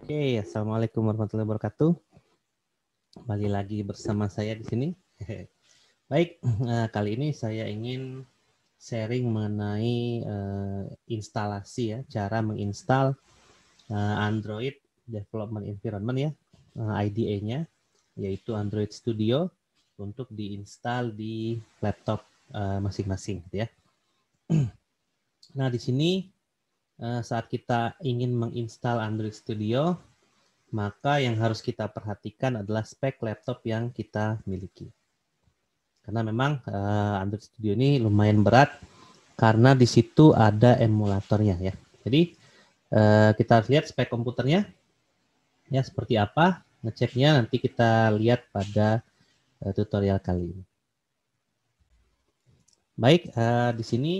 Oke, okay, assalamualaikum warahmatullahi wabarakatuh. Kembali lagi bersama saya di sini. Baik, eh, kali ini saya ingin sharing mengenai eh, instalasi ya, cara menginstal eh, Android Development Environment ya, IDE-nya, yaitu Android Studio untuk diinstal di laptop masing-masing, uh, ya. Nah, di sini Eh, saat kita ingin menginstal Android Studio, maka yang harus kita perhatikan adalah spek laptop yang kita miliki. Karena memang eh, Android Studio ini lumayan berat karena di situ ada emulatornya ya. Jadi eh, kita lihat spek komputernya ya seperti apa. Ngeceknya nanti kita lihat pada tutorial kali ini. Baik, di sini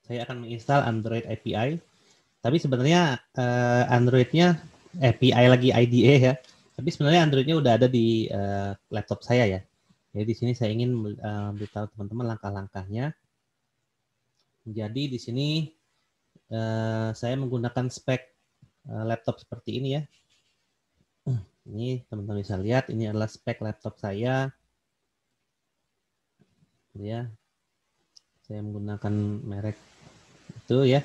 saya akan menginstal Android API tapi sebenarnya uh, Androidnya API eh, lagi IDE ya. Tapi sebenarnya Androidnya udah ada di uh, laptop saya ya. Jadi di sini saya ingin uh, beritahu teman-teman langkah-langkahnya. Jadi di sini uh, saya menggunakan spek uh, laptop seperti ini ya. Ini teman-teman bisa lihat, ini adalah spek laptop saya. Ya, saya menggunakan merek itu ya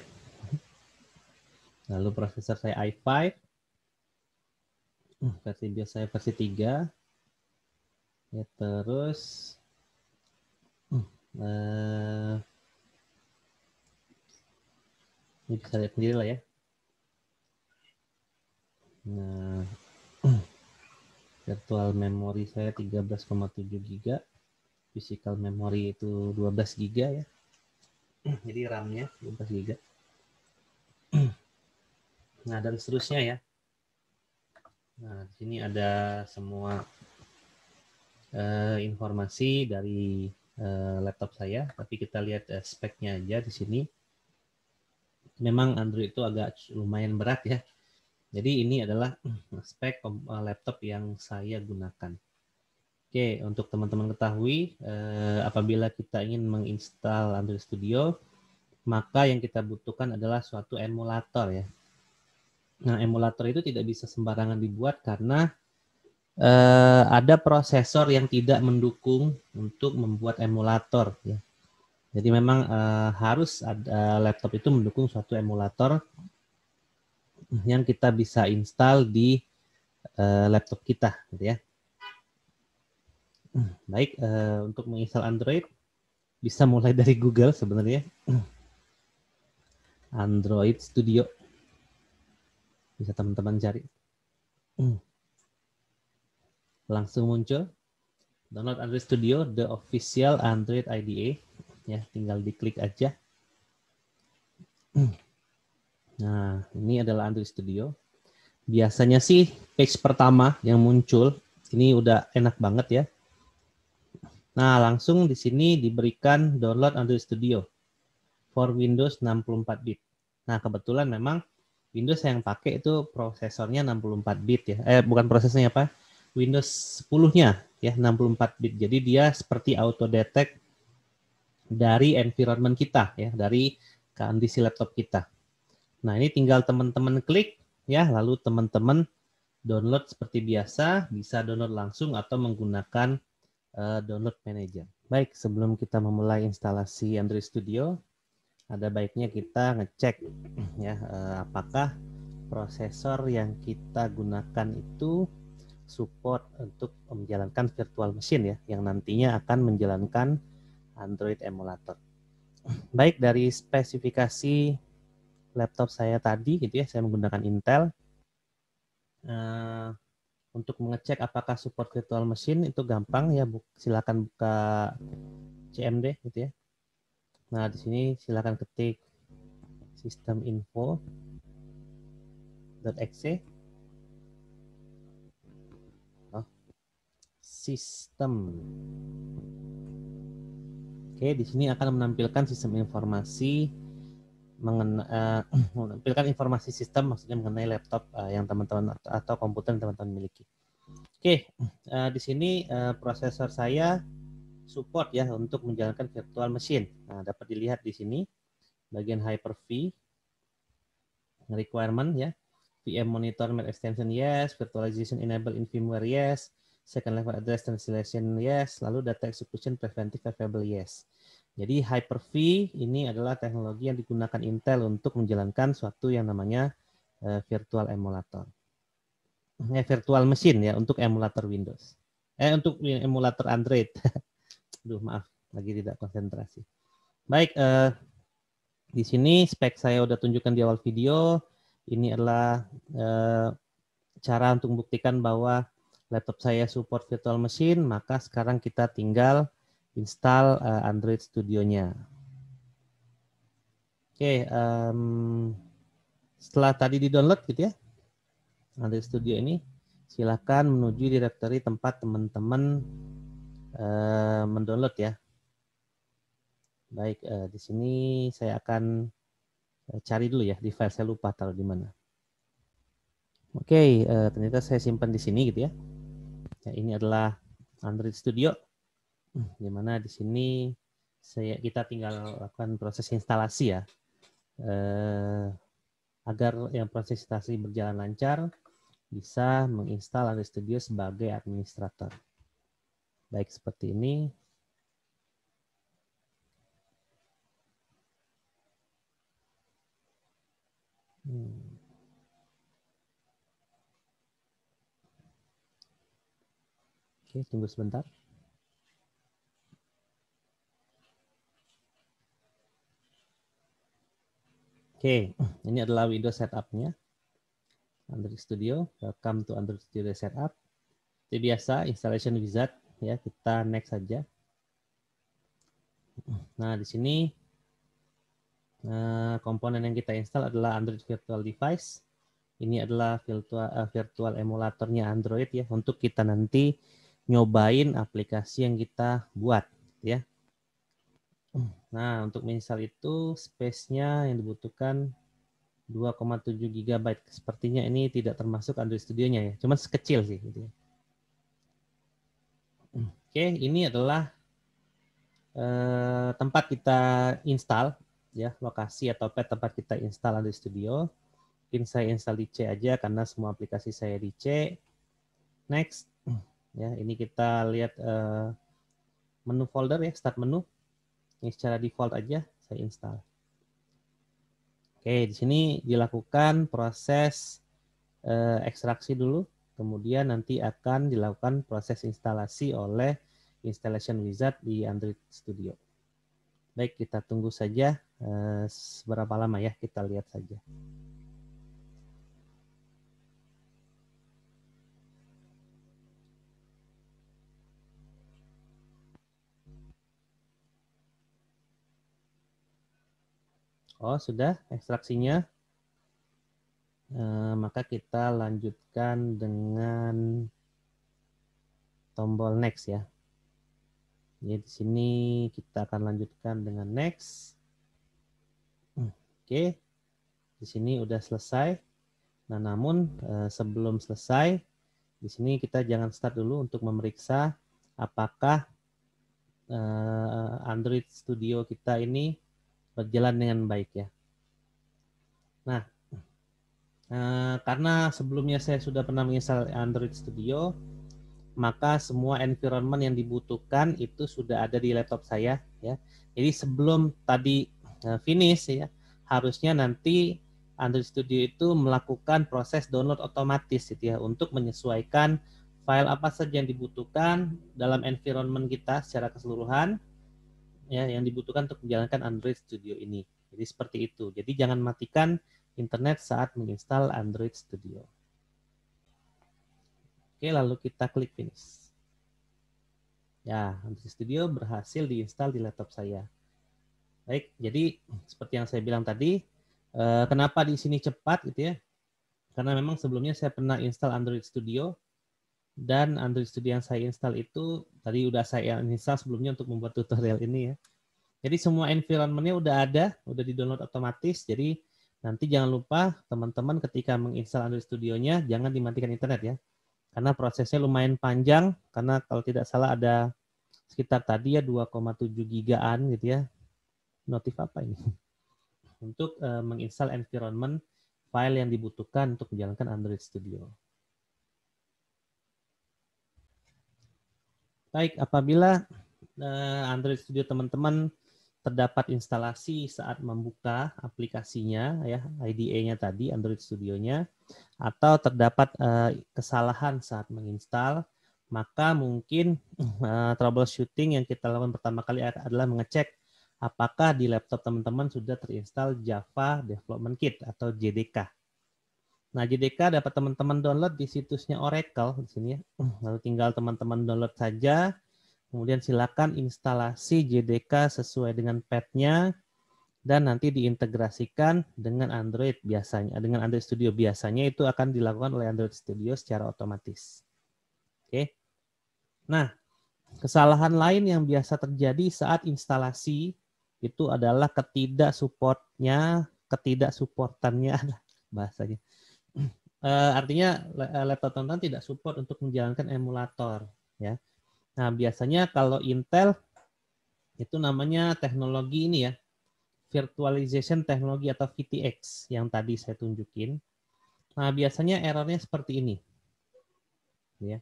Lalu prosesor saya i5. Hmm, versi BIOS saya versi 3. Ya, terus uh, ini bisa lihat sendiri lah ya. Nah, hmm, virtual memory saya 13,7 giga, physical memory itu 12 giga ya. Jadi RAM-nya 12 giga. Nah, dan seterusnya ya. Nah, di sini ada semua eh, informasi dari eh, laptop saya, tapi kita lihat eh, speknya aja di sini. Memang Android itu agak lumayan berat ya. Jadi ini adalah spek eh, laptop yang saya gunakan. Oke, untuk teman-teman ketahui, eh, apabila kita ingin menginstal Android Studio, maka yang kita butuhkan adalah suatu emulator ya. Nah, emulator itu tidak bisa sembarangan dibuat karena uh, ada prosesor yang tidak mendukung untuk membuat emulator. Ya. Jadi memang uh, harus ada laptop itu mendukung suatu emulator yang kita bisa install di uh, laptop kita, gitu ya. Baik, uh, untuk menginstal Android bisa mulai dari Google sebenarnya. Android Studio bisa teman-teman cari. Hmm. Langsung muncul download Android Studio the official Android IDE ya, tinggal diklik aja. Hmm. Nah, ini adalah Android Studio. Biasanya sih page pertama yang muncul ini udah enak banget ya. Nah, langsung di sini diberikan download Android Studio for Windows 64 bit. Nah, kebetulan memang Windows yang pakai itu prosesornya 64 bit ya. Eh bukan prosesornya apa? Windows 10-nya ya 64 bit. Jadi dia seperti auto detect dari environment kita ya, dari kondisi laptop kita. Nah, ini tinggal teman-teman klik ya, lalu teman-teman download seperti biasa, bisa download langsung atau menggunakan uh, download manager. Baik, sebelum kita memulai instalasi Android Studio, ada baiknya kita ngecek ya eh, apakah prosesor yang kita gunakan itu support untuk menjalankan virtual machine ya yang nantinya akan menjalankan Android emulator. Baik dari spesifikasi laptop saya tadi gitu ya saya menggunakan Intel uh, untuk mengecek apakah support virtual machine itu gampang ya bu silakan buka CMD gitu ya Nah, di sini silakan ketik sistem info.exe oh, nah, sistem Oke, di sini akan menampilkan sistem informasi mengenai uh, eh, menampilkan informasi sistem maksudnya mengenai laptop uh, yang teman-teman atau, atau komputer yang teman-teman miliki. Oke, uh, di sini uh, prosesor saya support ya untuk menjalankan virtual machine. Nah, dapat dilihat di sini bagian Hyper-V requirement ya. VM monitor med extension yes, virtualization enable in firmware yes, second level address translation yes, lalu data execution preventive available yes. Jadi Hyper-V ini adalah teknologi yang digunakan Intel untuk menjalankan suatu yang namanya eh, virtual emulator. Eh, virtual mesin ya untuk emulator Windows. Eh untuk emulator Android. Aduh, maaf, lagi tidak konsentrasi. Baik, eh, di sini spek saya sudah tunjukkan di awal video. Ini adalah eh, cara untuk membuktikan bahwa laptop saya support virtual machine, maka sekarang kita tinggal install eh, Android Studio-nya. Oke, okay, setelah tadi di-download gitu ya, Android Studio ini, silakan menuju direktori tempat teman-teman Eh, mendownload ya. Baik, uh, di sini saya akan eh, cari dulu ya di file saya lupa taruh di mana. Oke, ternyata saya simpan di sini gitu ya. ya ini adalah Android Studio, di mana di sini saya kita tinggal lakukan proses instalasi ya. agar yang proses instalasi berjalan lancar, bisa menginstal Android Studio sebagai administrator baik seperti ini. Hmm. Oke, tunggu sebentar. Oke, ini adalah window setupnya. Android Studio, welcome to Android Studio Setup. Seperti biasa, installation wizard ya kita next saja. Nah, di sini eh, komponen yang kita install adalah Android Virtual Device. Ini adalah virtual, uh, eh, virtual emulatornya Android ya untuk kita nanti nyobain aplikasi yang kita buat ya. Nah, untuk menginstal itu space-nya yang dibutuhkan 2,7 GB. Sepertinya ini tidak termasuk Android Studio-nya ya. Cuman sekecil sih gitu ya. Oke, ini adalah uh, tempat kita install ya, lokasi atau pet tempat kita install Android Studio. Mungkin saya install di C aja karena semua aplikasi saya di C. Next. Ya, ini kita lihat uh, menu folder ya, start menu. Ini secara default aja saya install. Oke, di sini dilakukan proses uh, ekstraksi dulu Kemudian nanti akan dilakukan proses instalasi oleh installation wizard di Android Studio. Baik, kita tunggu saja uh, seberapa lama ya, kita lihat saja. Oh, sudah ekstraksinya. Eh, maka kita lanjutkan dengan tombol next ya. Jadi di sini kita akan lanjutkan dengan next. Oke, di sini udah selesai. Nah, namun eh, sebelum selesai, di sini kita jangan start dulu untuk memeriksa apakah eh, Android Studio kita ini berjalan dengan baik ya. Nah, Eh, karena sebelumnya saya sudah pernah menginstal Android Studio, maka semua environment yang dibutuhkan itu sudah ada di laptop saya ya. Jadi sebelum tadi uh, finish ya, harusnya nanti Android Studio itu melakukan proses download otomatis gitu ya untuk menyesuaikan file apa saja yang dibutuhkan dalam environment kita secara keseluruhan ya yang dibutuhkan untuk menjalankan Android Studio ini. Jadi seperti itu. Jadi jangan matikan internet saat menginstal Android Studio. Oke, lalu kita klik finish. Ya, Android Studio berhasil diinstal di laptop saya. Baik, jadi seperti yang saya bilang tadi, eh, kenapa di sini cepat gitu ya? Karena memang sebelumnya saya pernah install Android Studio dan Android Studio yang saya install itu tadi udah saya install sebelumnya untuk membuat tutorial ini ya. Jadi semua environmentnya udah ada, udah di download otomatis. Jadi Nanti jangan lupa teman-teman ketika menginstal Android Studio-nya jangan dimatikan internet ya. Karena prosesnya lumayan panjang karena kalau tidak salah ada sekitar tadi ya 2,7 gigaan gitu ya. Notif apa ini? Untuk uh, menginstal environment file yang dibutuhkan untuk menjalankan Android Studio. Baik, apabila eh, Android Studio teman-teman terdapat instalasi saat membuka aplikasinya ya IDE-nya tadi Android Studio-nya atau terdapat uh, kesalahan saat menginstal maka mungkin uh, troubleshooting yang kita lakukan pertama kali adalah mengecek apakah di laptop teman-teman sudah terinstal Java Development Kit atau JDK. Nah, JDK dapat teman-teman download di situsnya Oracle di sini ya. Lalu tinggal teman-teman download saja Kemudian silakan instalasi JDK sesuai dengan pet-nya dan nanti diintegrasikan dengan Android biasanya. Dengan Android Studio biasanya itu akan dilakukan oleh Android Studio secara otomatis. Oke. Nah, kesalahan lain yang biasa terjadi saat instalasi itu adalah ketidak supportnya, ketidak supportannya bahasanya. Eh, artinya eh, laptop tonton tidak support untuk menjalankan emulator ya Nah, biasanya kalau Intel itu namanya teknologi ini ya, virtualization teknologi atau VTX yang tadi saya tunjukin. Nah, biasanya errornya seperti ini. Ya.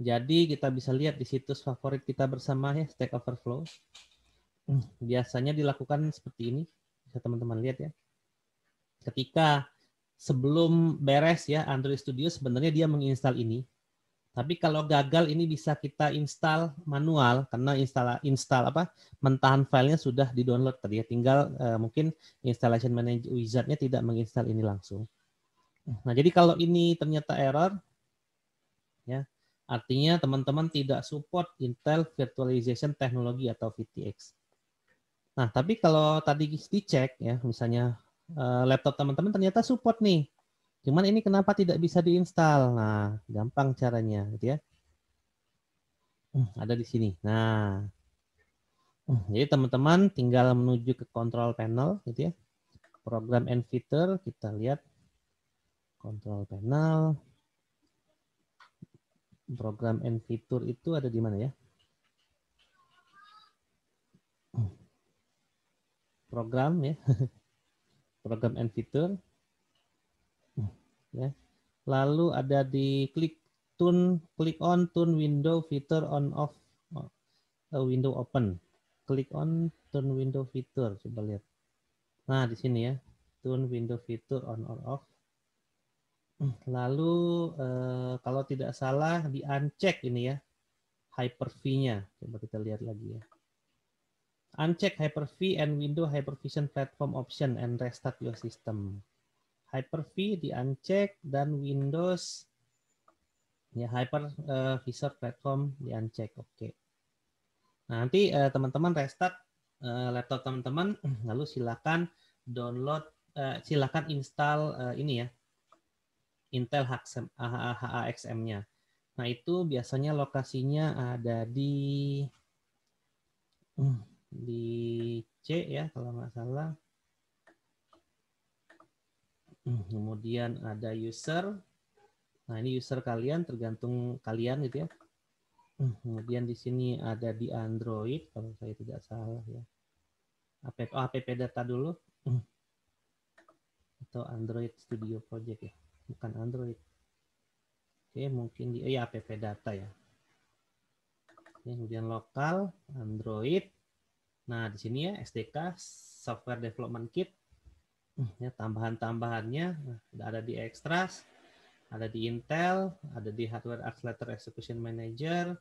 Jadi kita bisa lihat di situs favorit kita bersama ya, Stack Overflow. Biasanya dilakukan seperti ini. Bisa teman-teman lihat ya. Ketika sebelum beres ya Android Studio sebenarnya dia menginstal ini tapi kalau gagal ini bisa kita install manual karena install install apa mentahan filenya sudah di download tadi ya. Tinggal uh, mungkin installation manager wizardnya tidak menginstal ini langsung. Nah jadi kalau ini ternyata error, ya artinya teman-teman tidak support Intel Virtualization Technology atau VTX. Nah tapi kalau tadi dicek ya misalnya eh, laptop teman-teman ternyata support nih Cuman ini kenapa tidak bisa diinstal? Nah, gampang caranya, gitu ya. Hmm, ada di sini. Nah, hmm, jadi teman-teman tinggal menuju ke control panel, gitu ya. Program and feature, kita lihat control panel. Program and feature itu ada di mana ya? Hmm. Program ya. Program and feature ya. Lalu ada di klik tune klik on tune window feature on off uh, window open. Klik on tune window feature coba lihat. Nah, di sini ya. Tune window feature on or off. Lalu eh, kalau tidak salah di uncheck ini ya. Hyper-V-nya. Coba kita lihat lagi ya. Uncheck Hyper-V and window hypervision platform option and restart your system. Hyper-V di uncheck dan Windows ya Hyper uh, platform di uncheck. Oke. Okay. Nah, nanti eh, teman-teman uh, restart uh, laptop teman-teman lalu silakan download uh, silakan install uh, ini ya. Intel HAXM-nya. Nah, itu biasanya lokasinya ada di di C ya kalau nggak salah. Hmm, kemudian ada user. Nah, ini user kalian tergantung kalian gitu ya. Hmm, kemudian di sini ada di Android kalau saya tidak salah ya. APP, oh, APP data dulu. Hmm. Atau Android Studio Project ya. Bukan Android. Oke, mungkin di oh, ya APP data ya. Oke, kemudian lokal Android. Nah, di sini ya SDK Software Development Kit Hmm, ya tambahan-tambahannya nah, ada di extras, ada di Intel, ada di hardware accelerator execution manager.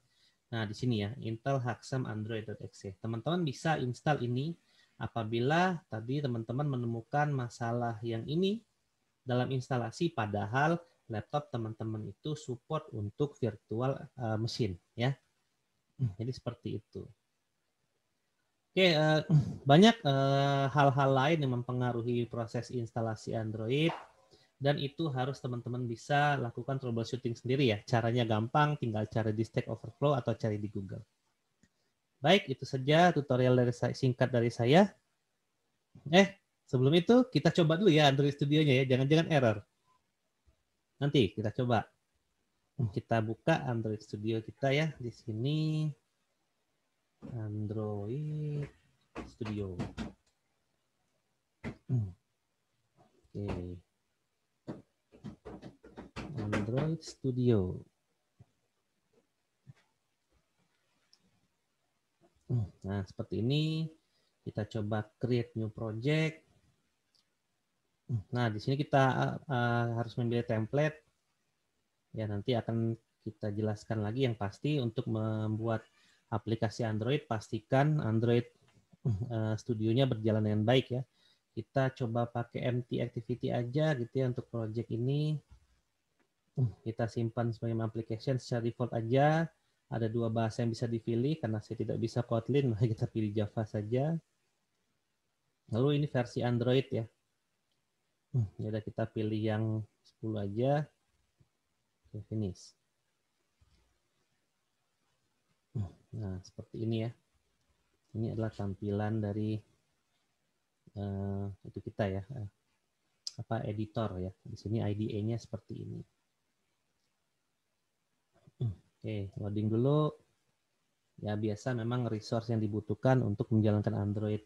Nah, di sini ya, Intel hexam Android.exe. Teman-teman bisa install ini apabila tadi teman-teman menemukan masalah yang ini dalam instalasi padahal laptop teman-teman itu support untuk virtual uh, mesin ya. Hmm, jadi seperti itu. Oke, okay, uh, eh, banyak eh, hal-hal uh, lain yang mempengaruhi proses instalasi Android dan itu harus teman-teman bisa lakukan troubleshooting sendiri ya. Caranya gampang, tinggal cari di Stack Overflow atau cari di Google. Baik, itu saja tutorial dari saya, singkat dari saya. Eh, sebelum itu kita coba dulu ya Android Studio-nya ya, jangan-jangan error. Nanti kita coba. Kita buka Android Studio kita ya di sini. Android Studio. Hmm. Oke. Okay. Android Studio. Hmm, nah, seperti ini kita coba create new project. Hmm, nah, di sini kita uh, harus memilih template. Ya, nanti akan kita jelaskan lagi yang pasti untuk membuat aplikasi Android, pastikan Android uh, studionya berjalan dengan baik ya. Kita coba pakai MT Activity aja gitu ya untuk project ini. Kita simpan sebagai application secara default aja. Ada dua bahasa yang bisa dipilih karena saya tidak bisa Kotlin, maka kita pilih Java saja. Lalu ini versi Android ya. Hmm, ya udah kita pilih yang 10 aja. Oke, finish. Nah, seperti ini ya. Ini adalah tampilan dari uh, itu kita ya. Uh, apa editor ya. Di sini IDE-nya seperti ini. Oke, loading dulu. Ya biasa memang resource yang dibutuhkan untuk menjalankan Android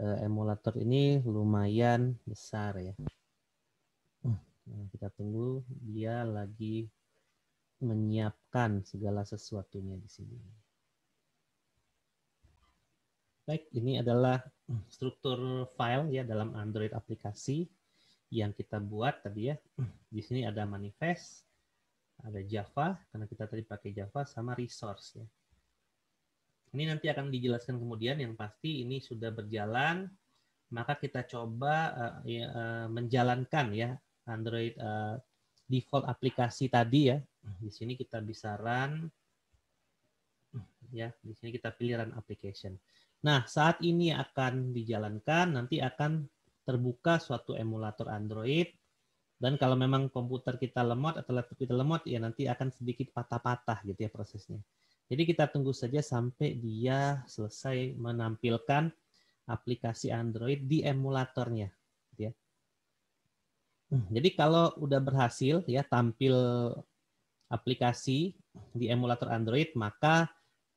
uh, emulator ini lumayan besar ya. Nah, kita tunggu dia lagi menyiapkan segala sesuatunya di sini. Baik, ini adalah struktur file ya dalam Android aplikasi yang kita buat tadi ya. Di sini ada manifest, ada Java karena kita tadi pakai Java sama resource ya. Ini nanti akan dijelaskan kemudian yang pasti ini sudah berjalan maka kita coba uh, ya, uh, menjalankan ya Android uh, default aplikasi tadi ya. Di sini kita bisa run ya, di sini kita pilih run application. Nah, saat ini akan dijalankan nanti akan terbuka suatu emulator Android dan kalau memang komputer kita lemot atau laptop kita lemot ya nanti akan sedikit patah-patah gitu ya prosesnya. Jadi kita tunggu saja sampai dia selesai menampilkan aplikasi Android di emulatornya. Gitu ya. Hmm, jadi kalau udah berhasil ya tampil aplikasi di emulator Android, maka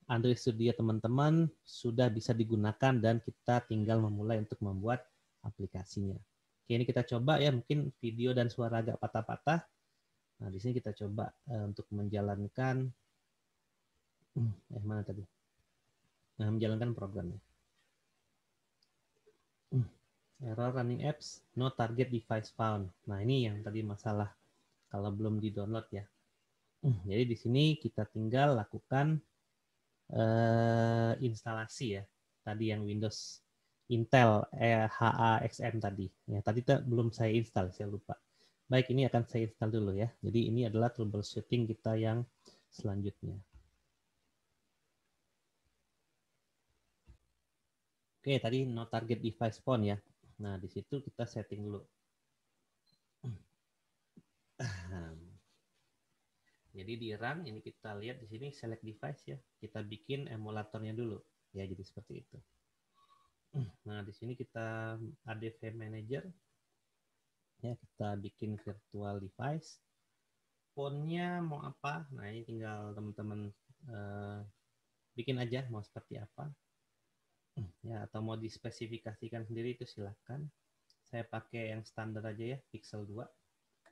Android Studio teman-teman sudah bisa digunakan dan kita tinggal memulai untuk membuat aplikasinya. Oke, ini kita coba ya mungkin video dan suara agak patah-patah. Nah, di sini kita coba eh, untuk menjalankan hmm, eh mana tadi? Nah, menjalankan programnya. Error running apps, no target device found. Nah, ini yang tadi masalah kalau belum di-download ya. Jadi di sini kita tinggal lakukan uh, instalasi ya. Tadi yang Windows Intel HAXM eh, tadi. Ya, tadi belum saya install, saya lupa. Baik, ini akan saya install dulu ya. Jadi ini adalah troubleshooting kita yang selanjutnya. Oke, tadi no target device phone ya. Nah, di situ kita setting dulu. Jadi di run ini kita lihat di sini select device ya. Kita bikin emulatornya dulu. Ya, jadi seperti itu. Nah, di sini kita ADV manager. Ya, kita bikin virtual device. Fontnya mau apa? Nah, ini tinggal teman-teman uh, bikin aja mau seperti apa ya atau mau dispesifikasikan sendiri itu silahkan saya pakai yang standar aja ya Pixel 2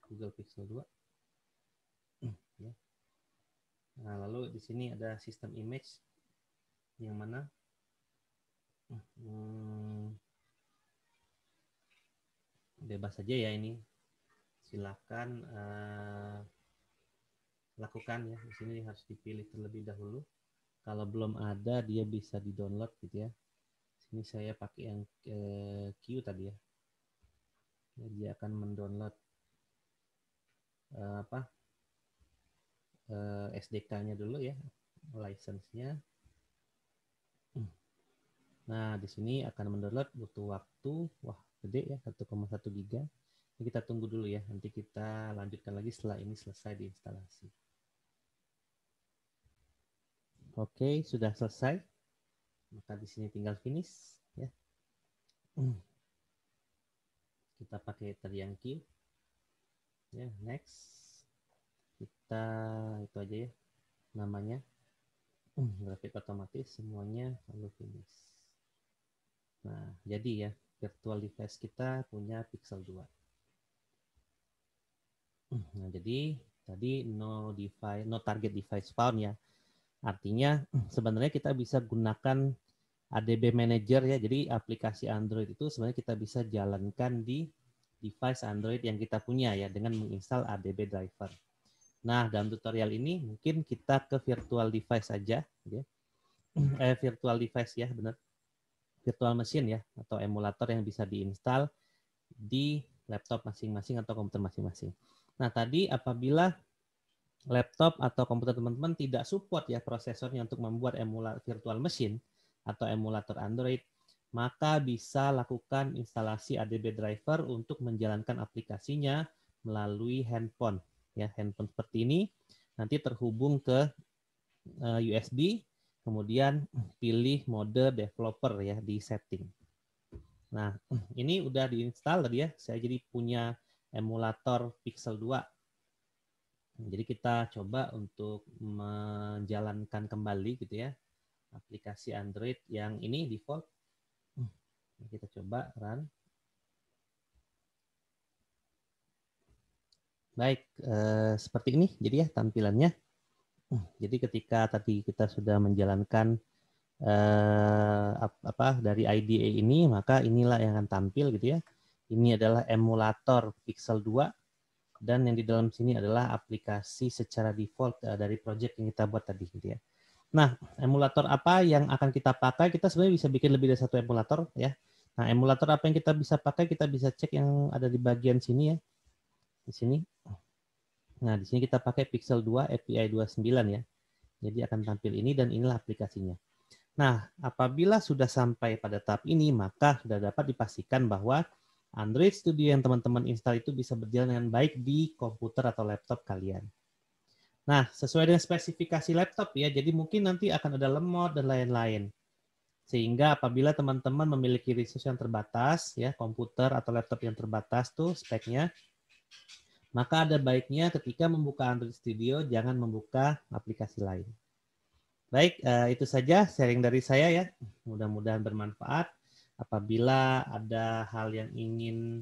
Google Pixel 2 mm. ya nah lalu di sini ada sistem image yang mana hmm, bebas saja ya ini silahkan uh, lakukan ya di sini harus dipilih terlebih dahulu kalau belum ada dia bisa di download gitu ya ini saya pakai yang Q tadi ya. jadi akan mendownload eh, apa eh, SDK-nya dulu ya, license-nya. Nah, di sini akan mendownload butuh waktu, wah gede ya, 1,1 giga. Ini kita tunggu dulu ya, nanti kita lanjutkan lagi setelah ini selesai diinstalasi. Oke, sudah selesai maka di sini tinggal finish ya hmm. kita pakai tarian Q ya next kita itu aja ya namanya hmm. grafik otomatis semuanya lalu finish nah jadi ya virtual device kita punya pixel 2 hmm. nah jadi tadi no device no target device found ya Artinya sebenarnya kita bisa gunakan ADB Manager ya. Jadi aplikasi Android itu sebenarnya kita bisa jalankan di device Android yang kita punya ya dengan menginstal ADB driver. Nah, dalam tutorial ini mungkin kita ke virtual device aja ya. Eh virtual device ya, benar. Virtual machine ya atau emulator yang bisa diinstal di laptop masing-masing atau komputer masing-masing. Nah, tadi apabila laptop atau komputer teman-teman tidak support ya prosesornya untuk membuat emulator virtual machine atau emulator Android, maka bisa lakukan instalasi ADB driver untuk menjalankan aplikasinya melalui handphone. Ya, handphone seperti ini nanti terhubung ke eh, USB, kemudian pilih mode developer ya di setting. Nah, ini udah diinstal tadi ya. Saya jadi punya emulator Pixel 2 jadi kita coba untuk menjalankan kembali gitu ya aplikasi Android yang ini default. Hmm, kita coba run. Baik, eh, seperti ini jadi ya tampilannya. Hmm, jadi ketika tadi kita sudah menjalankan eh, apa dari IDE ini, maka inilah yang akan tampil gitu ya. Ini adalah emulator Pixel 2 dan yang di dalam sini adalah aplikasi secara default eh, dari project yang kita buat tadi gitu ya. Nah, emulator apa yang akan kita pakai? Kita sebenarnya bisa bikin lebih dari satu emulator ya. Nah, emulator apa yang kita bisa pakai? Kita bisa cek yang ada di bagian sini ya. Di sini. Nah, di sini kita pakai Pixel 2 API 29 ya. Jadi akan tampil ini dan inilah aplikasinya. Nah, apabila sudah sampai pada tahap ini, maka sudah dapat dipastikan bahwa Android Studio yang teman-teman install itu bisa berjalan dengan baik di komputer atau laptop kalian. Nah, sesuai dengan spesifikasi laptop ya, jadi mungkin nanti akan ada lemot dan lain-lain. Sehingga apabila teman-teman memiliki resource yang terbatas, ya komputer atau laptop yang terbatas tuh speknya, maka ada baiknya ketika membuka Android Studio jangan membuka aplikasi lain. Baik, eh, itu saja sharing dari saya ya. Mudah-mudahan bermanfaat apabila ada hal yang ingin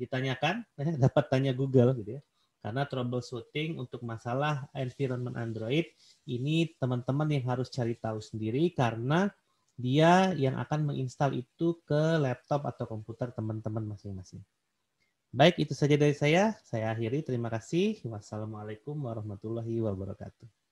ditanyakan eh, dapat tanya Google gitu ya. Karena troubleshooting untuk masalah environment Android ini teman-teman yang harus cari tahu sendiri karena dia yang akan menginstal itu ke laptop atau komputer teman-teman masing-masing. Baik, itu saja dari saya. Saya akhiri. Terima kasih. Wassalamualaikum warahmatullahi wabarakatuh.